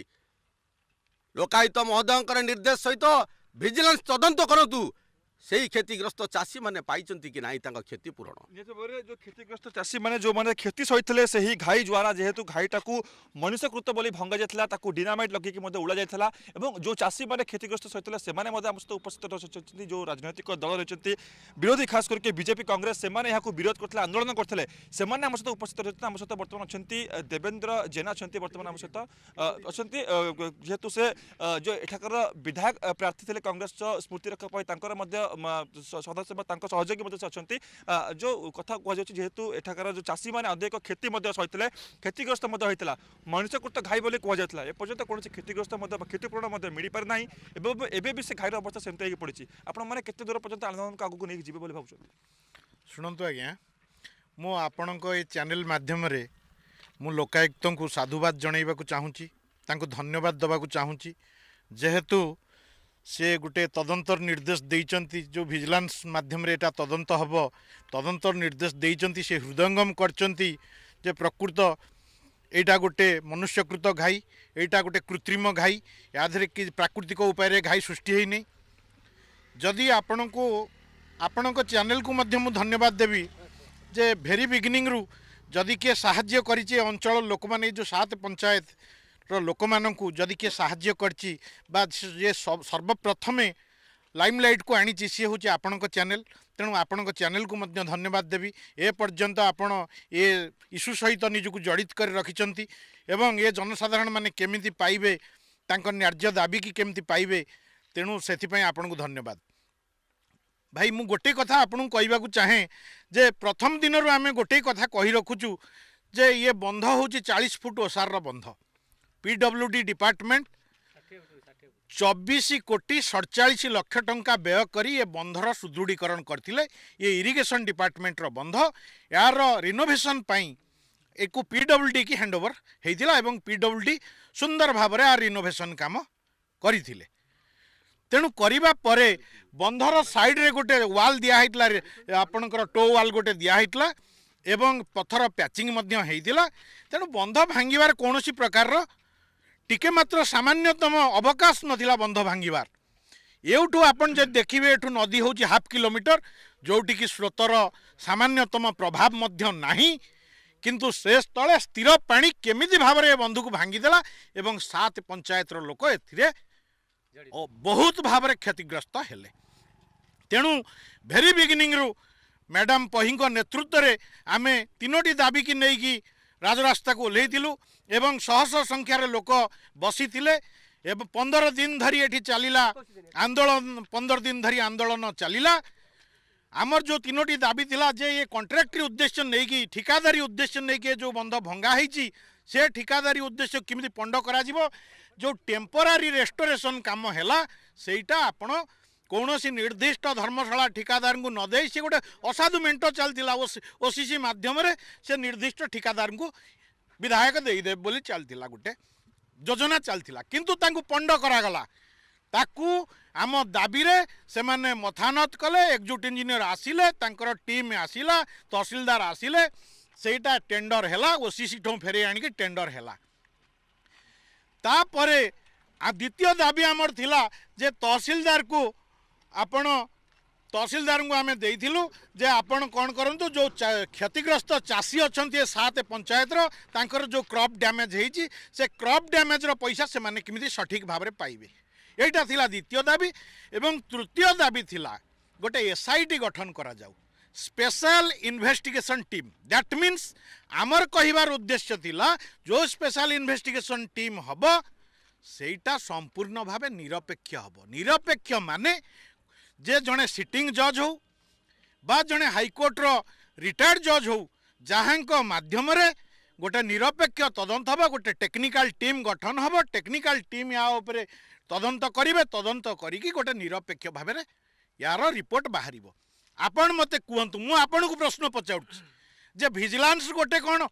ଲୋକାୟୁକ୍ତ ମହୋଦୟଙ୍କର ନିର୍ଦ୍ଦେଶ ସହିତ ଭିଜିଲାନ୍ସ ତଦନ୍ତ କରନ୍ତୁ से क्षतिग्रस्त चाषी मैंने पाई कि नहीं क्षतिपूरण जो क्षतिग्रस्त चाषी मैंने जो मैंने क्षति सही से ही घाई ज्वारा जेहतु घाईटा को मनुष्यकृत बोली भंगा जाता डीनामेट लगे उड़ा जाता और जो चाषी मैंने क्षतिग्रस्त सही से उपस्थित रही जो राजनैतिक दल रही विरोधी खास करके बीजेपी कंग्रेस से विरोध करते आंदोलन करते आम सहित उपस्थित रही आम सहित बर्तमान अच्छा देवेन्द्र जेना अच्छा बर्तमान आम सहित अच्छा जेहेतु से जो एठाकर विधायक प्रार्थी थे कंग्रेस स्मृति रखा ସଦସ୍ୟ ତାଙ୍କ ସହଯୋଗୀ ମଧ୍ୟ ଅଛନ୍ତି ଯେଉଁ କଥା କୁହାଯାଉଛି ଯେହେତୁ ଏଠାକାର ଯେଉଁ ଚାଷୀମାନେ ଅଧିକ କ୍ଷତି ମଧ୍ୟ ସହିଥିଲେ କ୍ଷତିଗ୍ରସ୍ତ ମଧ୍ୟ ହୋଇଥିଲା ମଣିଷକୃତ ଘାଇ ବୋଲି କୁହାଯାଉଥିଲା ଏପର୍ଯ୍ୟନ୍ତ କୌଣସି କ୍ଷତିଗ୍ରସ୍ତ ମଧ୍ୟ କ୍ଷତିପୂରଣ ମଧ୍ୟ ମିଳିପାରିନାହିଁ ଏବଂ ଏବେ ବି ସେ ଘାଇର ଅବସ୍ଥା ସେମିତି ହେଇକି ପଡ଼ିଛି ଆପଣମାନେ କେତେ ଦୂର ପର୍ଯ୍ୟନ୍ତ ଆନ୍ଦୋଳନକୁ ଆଗକୁ ନେଇକି ଯିବେ ବୋଲି ଭାବୁଛନ୍ତି ଶୁଣନ୍ତୁ ଆଜ୍ଞା ମୁଁ ଆପଣଙ୍କ ଏ ଚ୍ୟାନେଲ୍ ମାଧ୍ୟମରେ ମୁଁ ଲୋକାୟୁକ୍ତଙ୍କୁ ସାଧୁବାଦ ଜଣାଇବାକୁ ଚାହୁଁଛି ତାଙ୍କୁ ଧନ୍ୟବାଦ ଦେବାକୁ ଚାହୁଁଛି ଯେହେତୁ সে গোটে তদন্তর নির্দেশ দিয়েছেন যে ভিজিলান্স মাধ্যমে এটা তদন্ত হব তদন্তর নির্দেশ দিয়েছেন সে হৃদয়ঙ্গম করছেন যে প্রকৃত এইটা গোটে মনুষ্যকৃত ঘাই এইটা গোটে কৃত্রিম ঘাই এদেহে কি প্রাকৃতিক উপায়ে ঘাই সৃষ্টি হয়নি যদি আপনার আপনার চ্যানেলকু মু ধন্যবাদ দেবি যে ভেরি বিগিনিংরু যদি কি সাহায্য করেছে অঞ্চল লোক মানে যে সাত পঞ্চায়েত ଲୋକମାନଙ୍କୁ ଯଦି କିଏ ସାହାଯ୍ୟ କରିଛି ବା ଯିଏ ସର୍ବପ୍ରଥମେ ଲାଇମଲାଇଟ୍କୁ ଆଣିଛି ସିଏ ହେଉଛି ଆପଣଙ୍କ ଚ୍ୟାନେଲ୍ ତେଣୁ ଆପଣଙ୍କ ଚ୍ୟାନେଲ୍କୁ ମଧ୍ୟ ଧନ୍ୟବାଦ ଦେବି ଏ ପର୍ଯ୍ୟନ୍ତ ଆପଣ ଏ ଇସୁ ସହିତ ନିଜକୁ ଜଡ଼ିତ କରି ରଖିଛନ୍ତି ଏବଂ ଏ ଜନସାଧାରଣମାନେ କେମିତି ପାଇବେ ତାଙ୍କ ନ୍ୟାର୍ଯ୍ୟ ଦାବି କି କେମିତି ପାଇବେ ତେଣୁ ସେଥିପାଇଁ ଆପଣଙ୍କୁ ଧନ୍ୟବାଦ ଭାଇ ମୁଁ ଗୋଟିଏ କଥା ଆପଣଙ୍କୁ କହିବାକୁ ଚାହେଁ ଯେ ପ୍ରଥମ ଦିନରୁ ଆମେ ଗୋଟିଏ କଥା କହି ରଖୁଛୁ ଯେ ଇଏ ବନ୍ଧ ହେଉଛି ଚାଳିଶ ଫୁଟ ଓସାରର ବନ୍ଧ PWD ডিপার্টমেন্ট 24 কোটি 47 লক্ষ টঙ্কা ব্যয় কৰি এ বন্ধৰ সুদৃঢ়িকৰণ কৰtile এ ইరిగেচন ডিপাৰ্টমেন্টৰ বন্ধ ইয়াৰ ৰিনোভেশ্বন পাই একু PWD কি হ্যান্ডওভা হৈ দিলা আৰু PWD সুন্দৰভাৱৰে আৰ ৰিনোভেশ্বন কাম কৰিtile তেণু কৰিবা পৰে বন্ধৰ সাইডৰে গোটে ওয়াল দিয়া হৈতলা আপোনকৰ টো ওয়াল গোটে দিয়া হৈতলা আৰু পথৰ পেচিং মধ্য হৈ দিলা তেণু বন্ধ ভাঙিবাৰ কোনসি প্ৰকাৰৰ मात्र सामान्यतम अवकाश नन्ध भाङ्बार एउटु आपि देखि ए नदी हौ हाफ किलोमीटर जोटिकि स्रोत र सामान्यतम प्रभाव कि श्रे त स्थिर पािति भावको भाँगिदेला एउटा सात पंचायतर र लोक ए बहुत क्षतिग्रस्त क्षतिग्रस्तले त भेरी बिगिनिङ रु म्याडम पहीको नेतृत्वले आमेतिनोटि दाबीक नै ରାଜରାସ୍ତାକୁ ଓହ୍ଲେଇଥିଲୁ ଏବଂ ଶହଶହ ସଂଖ୍ୟାରେ ଲୋକ ବସିଥିଲେ ଏବଂ ପନ୍ଦର ଦିନ ଧରି ଏଠି ଚାଲିଲା ଆନ୍ଦୋଳନ ପନ୍ଦର ଦିନ ଧରି ଆନ୍ଦୋଳନ ଚାଲିଲା ଆମର ଯେଉଁ ତିନୋଟି ଦାବି ଥିଲା ଯେ ଏ କଣ୍ଟ୍ରାକ୍ଟରୀ ଉଦ୍ଦେଶ୍ୟ ନେଇକି ଠିକାଦାରୀ ଉଦ୍ଦେଶ୍ୟ ନେଇକି ଏ ଯେଉଁ ବନ୍ଧ ଭଙ୍ଗା ହେଇଛି ସେ ଠିକାଦାରୀ ଉଦ୍ଦେଶ୍ୟ କେମିତି ପଣ୍ଡ କରାଯିବ ଯେଉଁ ଟେମ୍ପୋରାରୀ ରେଷ୍ଟୋରେସନ୍ କାମ ହେଲା ସେଇଟା ଆପଣ କୌଣସି ନିର୍ଦ୍ଦିଷ୍ଟ ଧର୍ମଶାଳା ଠିକାଦାରଙ୍କୁ ନ ଦେଇ ସେ ଗୋଟେ ଅସାଧୁ ମେଣ୍ଟ ଚାଲିଥିଲା ଓସିସି ମାଧ୍ୟମରେ ସେ ନିର୍ଦ୍ଦିଷ୍ଟ ଠିକାଦାରଙ୍କୁ ବିଧାୟକ ଦେଇଦେବେ ବୋଲି ଚାଲିଥିଲା ଗୋଟେ ଯୋଜନା ଚାଲିଥିଲା କିନ୍ତୁ ତାଙ୍କୁ ପଣ୍ଡ କରାଗଲା ତାକୁ ଆମ ଦାବିରେ ସେମାନେ ମଥାନତ କଲେ ଏକ୍ଜିକ୍ୟୁଟ୍ ଇଞ୍ଜିନିୟର ଆସିଲେ ତାଙ୍କର ଟିମ୍ ଆସିଲା ତହସିଲଦାର ଆସିଲେ ସେଇଟା ଟେଣ୍ଡର ହେଲା ଓସିସି ଠୁ ଫେରେଇ ଆଣିକି ଟେଣ୍ଡର ହେଲା ତାପରେ ଦ୍ୱିତୀୟ ଦାବି ଆମର ଥିଲା ଯେ ତହସିଲଦାରକୁ ଆପଣ ତହସିଲଦାରଙ୍କୁ ଆମେ ଦେଇଥିଲୁ ଯେ ଆପଣ କ'ଣ କରନ୍ତୁ ଯେଉଁ କ୍ଷତିଗ୍ରସ୍ତ ଚାଷୀ ଅଛନ୍ତି ଏ ସାତ ପଞ୍ଚାୟତର ତାଙ୍କର ଯେଉଁ କ୍ରପ୍ ଡ୍ୟାମେଜ୍ ହେଇଛି ସେ କ୍ରପ୍ ଡ୍ୟାମେଜ୍ର ପଇସା ସେମାନେ କେମିତି ସଠିକ୍ ଭାବରେ ପାଇବେ ଏଇଟା ଥିଲା ଦ୍ୱିତୀୟ ଦାବି ଏବଂ ତୃତୀୟ ଦାବି ଥିଲା ଗୋଟେ ଏସ୍ ଆଇ ଟି ଗଠନ କରାଯାଉ special investigation team that means ଆମର କହିବାର ଉଦ୍ଦେଶ୍ୟ ଥିଲା ଯେଉଁ স্পেশাল ইনভেস্টিগেশন ଟିମ୍ ହେବ ସେଇଟା ସମ୍ପୂର୍ଣ୍ଣ ଭାବେ ନିରପେକ୍ଷ ହେବ ନିରପେକ୍ଷ ମାନେ ଯେ ଜଣେ ସିଟିଂ ଜଜ୍ ହେଉ ବା ଜଣେ ହାଇକୋର୍ଟର ରିଟାୟାର୍ଡ଼ ଜଜ୍ ହେଉ ଯାହାଙ୍କ ମାଧ୍ୟମରେ ଗୋଟେ ନିରପେକ୍ଷ ତଦନ୍ତ ହେବ ଗୋଟେ ଟେକ୍ନିକାଲ୍ ଟିମ୍ ଗଠନ ହେବ ଟେକ୍ନିକାଲ୍ ଟିମ୍ ୟା ଉପରେ ତଦନ୍ତ କରିବେ ତଦନ୍ତ କରିକି ଗୋଟେ ନିରପେକ୍ଷ ଭାବରେ ୟାର ରିପୋର୍ଟ ବାହାରିବ ଆପଣ ମୋତେ କୁହନ୍ତୁ ମୁଁ ଆପଣଙ୍କୁ ପ୍ରଶ୍ନ ପଚାରୁଛି जे भिजिलेंस गोटे कौन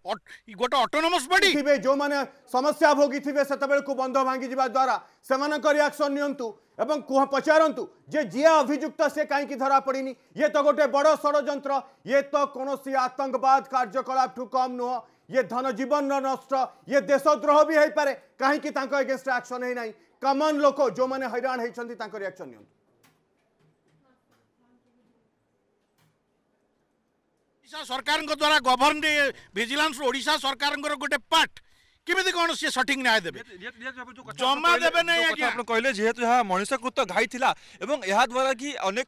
गोटे ऑटोनॉमस बॉडी थिबे जो माने समस्या भोगी थिबे सेतबेळ को बंध मांगी जीवा द्वारा सेमानक रिएक्शन नियंतु एवं कुह पचारंतु जे जिया अभिजुक्त से काई की धरा पड़ीनी ये तो गोटे बड़ो षडयंत्र ये तो कोनोसी आतंकवाद कार्यकलाप टू कम नो ये धन जीवन रो नष्ट ये देशद्रोह भी हे पारे काई की तांको अगेंस्ट एक्शन हे नाही कॉमन लोको जो माने हैरान हे छंती तांको रिएक्शन नियंतु ओडिशा सरकारको द्वारा गभर्नमेन्ट भिजिलान्स ओडिशा सरकारको गोटे पार्ट किमिति कोन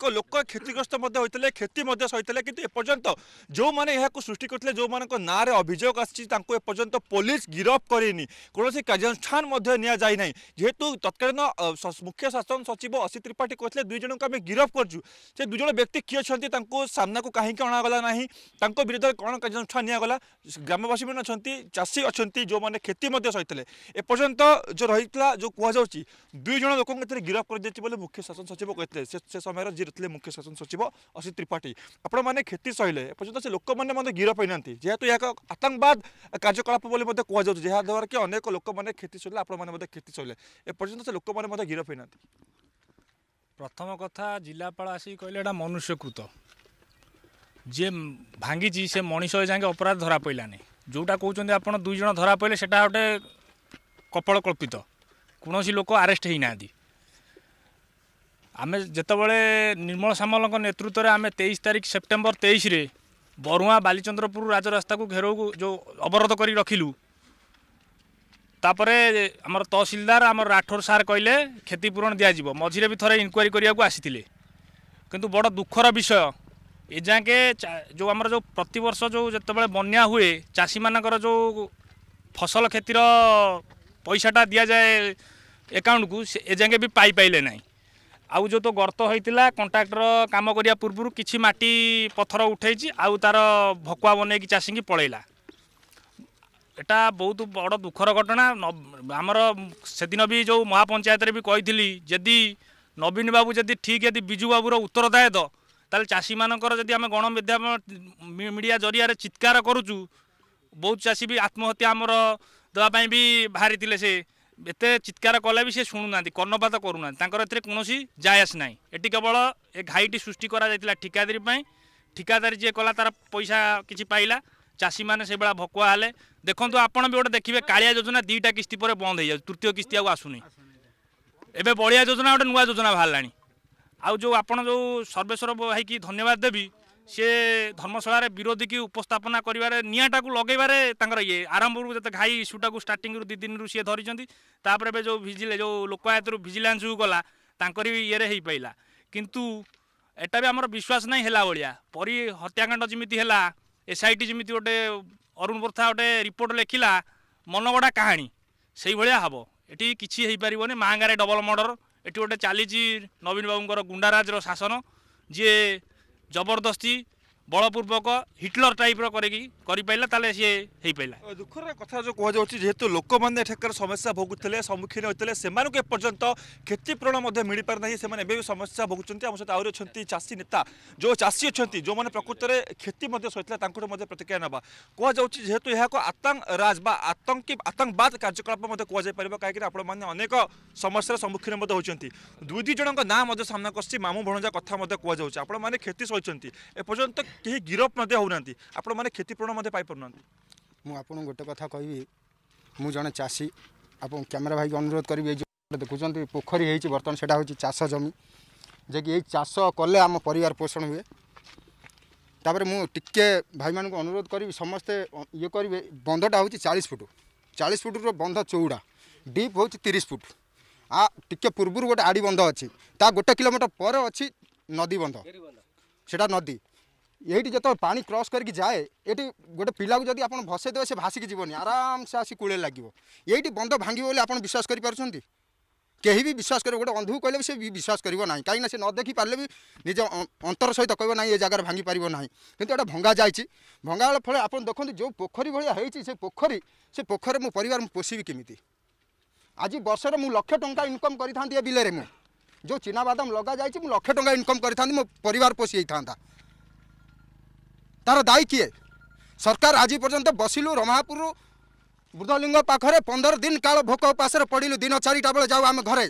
कि लोक क्षतिग्रस्त मध्ये होइतले खेती मध्ये सहितले सृष्टि करथले जो मानको पुलिस गिरफ करेनी कोनसी कार्यस्थान तत्कालीन मुख्य शासन सचिव असित त्रिपाठी कहते दुई जनक आमे गिरफ करजु से जन व्यक्ति किय छथि सामना को काहे के अणा गला नै तांको विरुद्ध ग्रामवासी मैंने चाषी अच्छा जो माने କ୍ଷତି ମଧ୍ୟ ସହିଥିଲେ ଏପର୍ଯ୍ୟନ୍ତ ଯେଉଁ ରହିଥିଲା ଯେଉଁ କୁହାଯାଉଛି ଦୁଇ ଜଣ ଲୋକଙ୍କୁ ଏଥିରେ ଗିରଫ କରିଦେଇଛି ବୋଲି ମୁଖ୍ୟ ଶାସନ ସଚିବ କହିଥିଲେ ସେ ସେ ସମୟରେ ଯିଏ ଥିଲେ ମୁଖ୍ୟ ଶାସନ ସଚିବ ଅସିତ ତ୍ରିପାଠୀ ଆପଣମାନେ କ୍ଷତି ସହିଲେ ଏପର୍ଯ୍ୟନ୍ତ ସେ ଲୋକମାନେ ମଧ୍ୟ ଗିରଫ ହୋଇନାହାନ୍ତି ଯେହେତୁ ଏହା ଏକ ଆତଙ୍କବାଦ କାର୍ଯ୍ୟକଳାପ ବୋଲି ମଧ୍ୟ କୁହାଯାଉଛି ଯାହାଦ୍ୱାରା କି ଅନେକ ଲୋକମାନେ କ୍ଷତି ସହିଲେ ଆପଣମାନେ ମଧ୍ୟ କ୍ଷତି ସହିଲେ ଏପର୍ଯ୍ୟନ୍ତ ସେ ଲୋକମାନେ ମଧ୍ୟ ଗିରଫ ହୋଇନାହାନ୍ତି ପ୍ରଥମ କଥା ଜିଲ୍ଲାପାଳ ଆସିକି କହିଲେ ଏଇଟା ମନୁଷ୍ୟକୃତ ଯିଏ ଭାଙ୍ଗିଛି ସେ ମଣିଷ ଯାଏଁ ଅପରାଧ ଧରା ପଡ଼ିଲାନି ଯେଉଁଟା କହୁଛନ୍ତି ଆପଣ ଦୁଇ ଜଣ ଧରା ପଡ଼ିଲେ ସେଟା ଗୋଟେ କପଳକଳ୍ପିତ କୌଣସି ଲୋକ ଆରେଷ୍ଟ ହୋଇନାହାନ୍ତି ଆମେ ଯେତେବେଳେ ନିର୍ମଳ ସାମଲଙ୍କ ନେତୃତ୍ୱରେ ଆମେ ତେଇଶ ତାରିଖ ସେପ୍ଟେମ୍ବର ତେଇଶରେ ବରୁଆଁ ବାଲିଚନ୍ଦ୍ରପୁର ରାଜରାସ୍ତାକୁ ଘେରକୁ ଯେଉଁ ଅବରୋଧ କରି ରଖିଲୁ ତାପରେ ଆମର ତହସିଲଦାର ଆମର ରାଠୋର ସାର୍ କହିଲେ କ୍ଷତିପୂରଣ ଦିଆଯିବ ମଝିରେ ବି ଥରେ ଇନକ୍ୱାରି କରିବାକୁ ଆସିଥିଲେ କିନ୍ତୁ ବଡ଼ ଦୁଃଖର ବିଷୟ ଏଯାକେ ଯେଉଁ ଆମର ଯେଉଁ ପ୍ରତିବର୍ଷ ଯେଉଁ ଯେତେବେଳେ ବନ୍ୟା ହୁଏ ଚାଷୀମାନଙ୍କର ଯେଉଁ ଫସଲ କ୍ଷତିର ପଇସାଟା ଦିଆଯାଏ ଏକାଉଣ୍ଟକୁ ସେ ଏଯାକେ ବି ପାଇପାରିଲେ ନାହିଁ ଆଉ ଯେଉଁ ତ ଗର୍ତ୍ତ ହୋଇଥିଲା କଣ୍ଟ୍ରାକ୍ଟର କାମ କରିବା ପୂର୍ବରୁ କିଛି ମାଟି ପଥର ଉଠେଇଛି ଆଉ ତା'ର ଭକୁଆ ବନେଇକି ଚାଷୀକି ପଳେଇଲା ଏଟା ବହୁତ ବଡ଼ ଦୁଃଖର ଘଟଣା ଆମର ସେଦିନ ବି ଯେଉଁ ମହାପଞ୍ଚାୟତରେ ବି କହିଥିଲି ଯଦି ନବୀନ ବାବୁ ଯଦି ଠିକ୍ ଯଦି ବିଜୁ ବାବୁର ଉତ୍ତରଦାୟିତ୍ୱ তাহলে চাষীমানଙ୍କର ଯଦି ଆମେ ଗଣମାଧ୍ୟମ ମିଡ଼ିଆ ଜରିଆରେ ଚିତ୍କାର କରୁଛୁ ବହୁତ ଚାଷୀ ବି ଆତ୍ମହତ୍ୟା ଆମର ଦେବା ପାଇଁ ବି ବାହାରିଥିଲେ ସେ ଏତେ ଚିତ୍କାର କଲେ ବି ସେ ଶୁଣୁନାହାନ୍ତି କର୍ଣ୍ଣପାତ କରୁନାହାନ୍ତି ତାଙ୍କର ଏଥିରେ କୌଣସି ଜାୟାସ ନାହିଁ ଏଠି କେବଳ ଏ ଘାଇଟି ସୃଷ୍ଟି କରାଯାଇଥିଲା ଠିକାଦାରୀ ପାଇଁ ଠିକାଦାରୀ ଯିଏ କଲା ତା'ର ପଇସା କିଛି ପାଇଲା ଚାଷୀମାନେ ସେଇଭଳିଆ ଭକୁଆ ହେଲେ ଦେଖନ୍ତୁ ଆପଣ ବି ଗୋଟେ ଦେଖିବେ କାଳିଆ ଯୋଜନା ଦୁଇଟା କିସ୍ତି ପରେ ବନ୍ଦ ହେଇଯାଉଛି ତୃତୀୟ କିସ୍ତି ଆଉ ଆସୁନି ଏବେ ବଳିଆ ଯୋଜନା ଗୋଟେ ନୂଆ ଯୋଜନା ବାହାରିଲାଣି ଆଉ ଯେଉଁ ଆପଣ ଯେଉଁ ସର୍ବେଶ୍ୱର ଭାଇକି ଧନ୍ୟବାଦ ଦେବି ସିଏ ଧର୍ମଶାଳାରେ ବିରୋଧୀକି ଉପସ୍ଥାପନା କରିବାରେ ନିଆଁଟାକୁ ଲଗେଇବାରେ ତାଙ୍କର ଇଏ ଆରମ୍ଭରୁ ଯେତେ ଘାଇ ଇସ୍ୟୁଟାକୁ ଷ୍ଟାର୍ଟିଂରୁ ଦୁଇ ଦିନରୁ ସିଏ ଧରିଛନ୍ତି ତାପରେ ଏବେ ଯେଉଁ ଭିଜିଲେ ଯେଉଁ ଲୋକାୟତରୁ ଭିଜିଲାନ୍ସକୁ ଗଲା ତାଙ୍କରି ଇଏରେ ହେଇପାରିଲା କିନ୍ତୁ ଏଟା ବି ଆମର ବିଶ୍ୱାସ ନାହିଁ ହେଲା ଭଳିଆ ପରି ହତ୍ୟାକାଣ୍ଡ ଯେମିତି ହେଲା ଏସ୍ଆଇଟି ଯେମିତି ଗୋଟେ ଅରୁଣ ବର୍ଥା ଗୋଟେ ରିପୋର୍ଟ ଲେଖିଲା ମନଗଢ଼ା କାହାଣୀ ସେଇଭଳିଆ ହେବ ଏଠି କିଛି ହେଇପାରିବନି ମାହାଙ୍ଗାରେ ଡବଲ ମର୍ଡ଼ର ଏଠି ଗୋଟେ ଚାଲିଛି ନବୀନ ବାବୁଙ୍କର ଗୁଣ୍ଡାରାଜର ଶାସନ ଯିଏ ଜବରଦସ୍ତି বলপূর্বক হিটলর টাইপর করি করিপারা তাহলে সি হয়েপারা দুঃখর কথা যে কুযাচ্ছে যেহেতু লোক মানে এখানকার সমস্যা ভোগুলে সম্মুখীন হয়েছে সে এপর্যন্ত ক্ষতিপূরণ মিপারি না সে এবে সমস্যা ভোগুন আমার সহ আহরি অনেক চাষী নেতা যে চাষী অনেক যে প্রকৃতরে ক্ষতি সহিলা তাঁর প্রতিক্রিয়া নেওয়া কুযাচ্ছে যেহেতু এখন আতঙ্ক রাজ বা আতঙ্কী আতঙ্কবাদ কার্যকলাপ কুযাই পার কিন্তু আপনার মানে অনেক সমস্যার সম্মুখীন হচ্ছেন দুই দুই জনক না সামনাকু আসছে মামু ভণজা কথা কুযাচ্ছে আপনার মানে ক্ষতি সহিছেন এপর্যন্ত केही गिरफे आउनु पाप गए चासी अब क्यमेरा भाइ अनुरोध गरे देखुन्छ पोखरी है बर्तन सबै हौ चास जमि जाष कले आम परिवार पोषण हुँदै मिए भाई म अनुरोध गरी समस्ते इ कि बन्धा हौ चालिस फुट चालिस फुट र बन्ध चौडा डीप हौ तिरि फुट आए पूर्व गोटे आडी बन्ध अच्छा गोटे किलोमीटर पर अच्छा नदी बन्ध सानो नदी ଏଇଠି ଯେତେବେଳେ ପାଣି କ୍ରସ୍ କରିକି ଯାଏ ଏଠି ଗୋଟେ ପିଲାକୁ ଯଦି ଆପଣ ଭସେଇ ଦେବେ ସେ ଭାସିକି ଯିବନି ଆରାମସେ ଆସି କୂଳରେ ଲାଗିବ ଏଇଠି ବନ୍ଧ ଭାଙ୍ଗିବ ବୋଲି ଆପଣ ବିଶ୍ୱାସ କରିପାରୁଛନ୍ତି କେହି ବି ବିଶ୍ୱାସ କରିବ ଗୋଟେ ଅନ୍ଧକୁ କହିଲେ ବି ସେ ବିଶ୍ୱାସ କରିବ ନାହିଁ କାହିଁକିନା ସେ ନ ଦେଖିପାରିଲେ ବି ନିଜ ଅନ୍ତର ସହିତ କହିବ ନାହିଁ ଏ ଜାଗାରେ ଭାଙ୍ଗିପାରିବ ନାହିଁ କିନ୍ତୁ ଏଇଟା ଭଙ୍ଗା ଯାଇଛି ଭଙ୍ଗା ହେବା ଫଳରେ ଆପଣ ଦେଖନ୍ତୁ ଯେଉଁ ପୋଖରୀ ଭଳିଆ ହେଇଛି ସେ ପୋଖରୀ ସେ ପୋଖରୀରେ ମୋ ପରିବାର ମୁଁ ପୋଷିବି କେମିତି ଆଜି ବର୍ଷରେ ମୁଁ ଲକ୍ଷେ ଟଙ୍କା ଇନକମ୍ କରିଥାନ୍ତି ଏ ବିଲରେ ମୁଁ ଯେଉଁ ଚିନାବାଦାମ ଲଗାଯାଇଛି ମୁଁ ଲକ୍ଷେ ଟଙ୍କା ଇନକମ୍ କରିଥାନ୍ତି ମୋ ପରିବାର ପୋଷି ହେଇଥାନ୍ତା तार दायी कि सरकार आज पर्यन्त बसल रमापुर मृदलिङ्ग पाखेर पन्ध्र दिन काल भोक पढल दिन चारिटा बेला जाउँ आम घर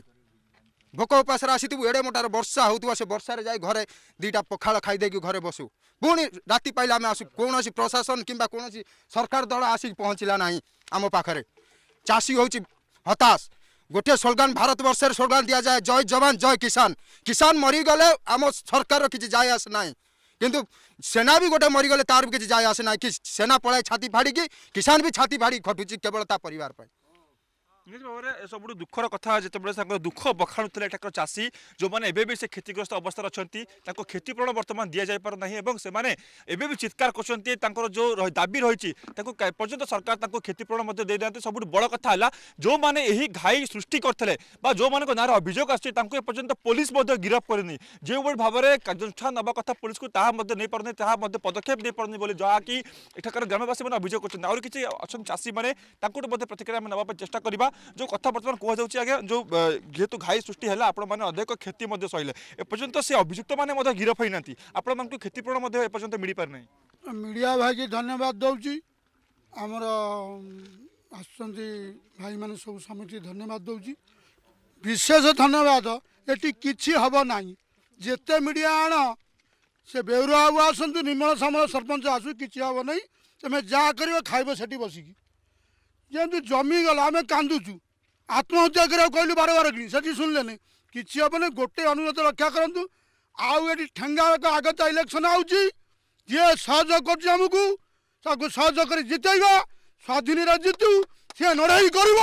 भोक उपास आसिथ मोटार वर्षा हुने दुईटा पखाल खाइदि घर बसु पिति पाँच आसु कि प्रशासन कम्बा सरकार दल आसिक पहचला नै आम पाखर चासी हौँ हताश गोटे स् भारतवर्ष स्ान जाए जय जवान जय किसान किसान मरिगले आम सरकार र कि जाए आस नै किंतु सेना भी गोटे मरीगले तार भी किसी जाए आसे ना कि सेना पड़ाए छाती फाड़ी किसान भी छाती फाड़ी खटुची केवल ता परिवार पर ନିହାତି ଭାବରେ ସବୁଠୁ ଦୁଃଖର କଥା ଯେତେବେଳେ ତାଙ୍କର ଦୁଃଖ ବଖାଣୁଥିଲେ ଏଠାକାର ଚାଷୀ ଯେଉଁମାନେ ଏବେ ବି ସେ କ୍ଷତିଗ୍ରସ୍ତ ଅବସ୍ଥାରେ ଅଛନ୍ତି ତାଙ୍କୁ କ୍ଷତିପୂରଣ ବର୍ତ୍ତମାନ ଦିଆଯାଇପାରୁନାହିଁ ଏବଂ ସେମାନେ ଏବେ ବି ଚିତ୍କାର କରୁଛନ୍ତି ତାଙ୍କର ଯେଉଁ ଦାବି ରହିଛି ତାକୁ ପର୍ଯ୍ୟନ୍ତ ସରକାର ତାଙ୍କୁ କ୍ଷତିପୂରଣ ମଧ୍ୟ ଦେଇନାହାନ୍ତି ସବୁଠୁ ବଡ଼ କଥା ହେଲା ଯେଉଁମାନେ ଏହି ଘାଇ ସୃଷ୍ଟି କରିଥିଲେ ବା ଯେଉଁମାନଙ୍କ ନାଁରେ ଅଭିଯୋଗ ଆସୁଛି ତାଙ୍କୁ ଏପର୍ଯ୍ୟନ୍ତ ପୋଲିସ ମଧ୍ୟ ଗିରଫ କରିନି ଯେଉଁଭଳି ଭାବରେ କାର୍ଯ୍ୟାନୁଷ୍ଠାନ ନେବା କଥା ପୋଲିସକୁ ତାହା ମଧ୍ୟ ନେଇପାରୁନି ତାହା ମଧ୍ୟ ପଦକ୍ଷେପ ନେଇପାରୁନି ବୋଲି ଯାହାକି ଏଠାକାର ଗ୍ରାମବାସୀମାନେ ଅଭିଯୋଗ କରୁଛନ୍ତି ଆହୁରି କିଛି ଅଛନ୍ତି ଚାଷୀମାନେ ତାଙ୍କଠୁ ମଧ୍ୟ ପ୍ରତିକ୍ରିୟା ଆମେ ନେବା ପାଇଁ ଚେଷ୍ଟା କରିବା जो कथा बर्तमान କୁହାଯାଉଛି ଆଜ୍ଞା ଯେଉଁ ଯେହେତୁ ଘାଇ ସୃଷ୍ଟି ହେଲା ଆପଣମାନେ ଅଧିକ କ୍ଷତି ମଧ୍ୟ ସହିଲେ ଏପର୍ଯ୍ୟନ୍ତ ସେ ଅଭିଯୁକ୍ତମାନେ ମଧ୍ୟ ଗିରଫ ହୋଇନାହାନ୍ତି ଆପଣମାନଙ୍କୁ କ୍ଷତିପୂରଣ ମଧ୍ୟ ଏପର୍ଯ୍ୟନ୍ତ ମିଳିପାରିନାହିଁ ମିଡ଼ିଆ ଭାଇକି ଧନ୍ୟବାଦ ଦେଉଛି ଆମର ଆସୁଛନ୍ତି ଭାଇମାନେ ସବୁ ସମସ୍ତେ ଧନ୍ୟବାଦ ଦେଉଛି ବିଶେଷ ଧନ୍ୟବାଦ ଏଠି କିଛି ହେବ ନାହିଁ ଯେତେ ମିଡ଼ିଆ ଆଣ ସେ ବେଉରା ବାବୁ ଆସନ୍ତୁ ନିର୍ମଳ ସାମଳ ସରପଞ୍ଚ ଆସୁ କିଛି ହେବ ନାହିଁ ତୁମେ ଯାହା କରିବ ଖାଇବ ସେଠି ବସିକି ଯେହେତୁ ଜମି ଗଲା ଆମେ କାନ୍ଦୁଛୁ ଆତ୍ମହତ୍ୟା କରିବାକୁ କହିଲୁ ବାର ବାର କିଣି ସେଠି ଶୁଣିଲେନି କିଛି ହେବନି ଗୋଟେ ଅନୁରୋଧ ରକ୍ଷା କରନ୍ତୁ ଆଉ ଏଠି ଠେଙ୍ଗାଙ୍କ ଆଗତ ଇଲେକ୍ସନ୍ ଆସୁଛି ଯିଏ ସହଯୋଗ କରୁଛି ଆମକୁ ତାକୁ ସହଯୋଗ କରି ଜିତେଇବ ସ୍ୱାଧୀନରେ ଜିତୁ ସିଏ ନଡ଼େଇ କରିବ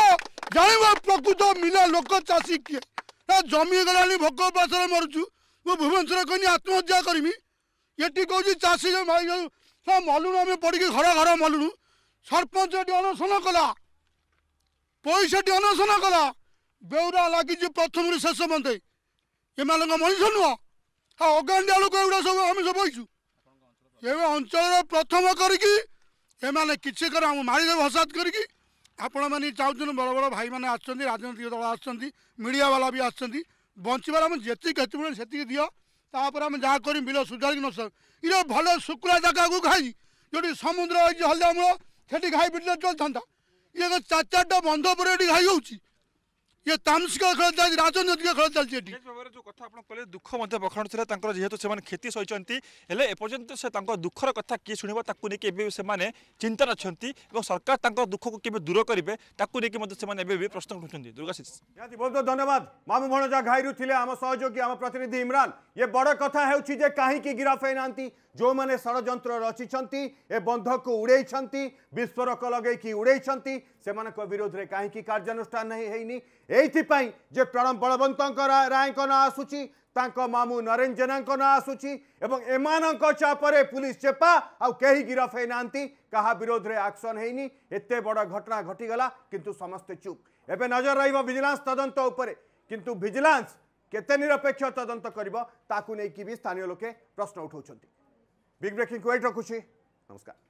ଜାଣିବ ପ୍ରକୃତ ମିଲା ଲୋକ ଚାଷୀ କିଏ ଜମି ଗଲାଣି ଭୋକ ଉପାସରେ ମରୁଛୁ ମୁଁ ଭୁବନେଶ୍ୱର କହିନି ଆତ୍ମହତ୍ୟା କରିମି ଏଠି କହୁଛି ଚାଷୀ ମଲୁଣୁ ଆମେ ପଡ଼ିକି ଘର ଘର ମଲୁଣୁ ସରପଞ୍ଚଟି ଅନଶନ କଲା ପଇସାଟି ଅନଶନ କଲା ବେଉରା ଲାଗିଛି ପ୍ରଥମରୁ ଶେଷ ମନ୍ତେ ଏମାନଙ୍କ ମଣିଷ ନୁହଁ ଆଉ ଅଗାଣ୍ଡିଆ ଲୋକ ଏଗୁଡ଼ା ସବୁ ଆମେ ସବୁ ବହିଛୁ ଏ ଅଞ୍ଚଳର ପ୍ରଥମ କରିକି ଏମାନେ କିଛି କର ଆମ ମାରିଦେବେ ହସାତ କରିକି ଆପଣମାନେ ଚାହୁଁଛନ୍ତି ବଡ଼ ବଡ଼ ଭାଇମାନେ ଆସୁଛନ୍ତି ରାଜନୈତିକ ଦଳ ଆସୁଛନ୍ତି ମିଡ଼ିଆବାଲା ବି ଆସୁଛନ୍ତି ବଞ୍ଚିବାର ଆମେ ଯେତିକି କ୍ଷତିପୂରଣ ସେତିକି ଦିଅ ତାପରେ ଆମେ ଯାହା କରିବୁ ବିଲ ସୁଧାରିକି ନସ ଇଏ ଭଲ ଶୁକ୍ରା ଜାଗାକୁ ଖାଇ ଯେଉଁଠି ସମୁଦ୍ର ହେଇଛି ହଳଦିଆ ମୂଳ ସେଠି ଘାଇ ପିଟିଲେ ଚଳିଥାନ୍ତା ଇଏ କ'ଣ ଚାରି ଚାରିଟା ବନ୍ଧ ଉପରେ ଏଠି ଘାଇ ହେଉଛି ये तामसिक खेल चल राजनैतिक खेल चल रही कथे दुख बखाण जेहतु से क्षति सही एपर्त से दुखर कथ किए शुणा नहीं चिंतन अच्छा सरकार दुख को किए दूर करेंगे नहीं प्रश्न उठाते दुर्गा बहुत बहुत धन्यवाद मामू भणजा जहाँ थे आम सहयोगी आम प्रतिनिधि इम्रान ये बड़ कथ हूँ कहीं गिराफना जो मैंने षड़ रचिंट बंधक उड़े विस्फोरक लगे उड़े से विरोध में कहीं कार्यानुष्ठानी ये प्रणब बलवंत राय ना आसूची मामू नरेन जेना ना आसूची चापरे पुलिस चेपा आई गिरफ्ती क्या विरोध में आक्शन होनी एत बड़ घटना घटीगला कितु समस्ते चुप एवं नजर रिजिलान्स तदंत किंतु भिजिलांस केते तदंत कर स्थानीय लोके प्रश्न उठाऊ बिग ब्रेकिंग वेट रखुशी नमस्कार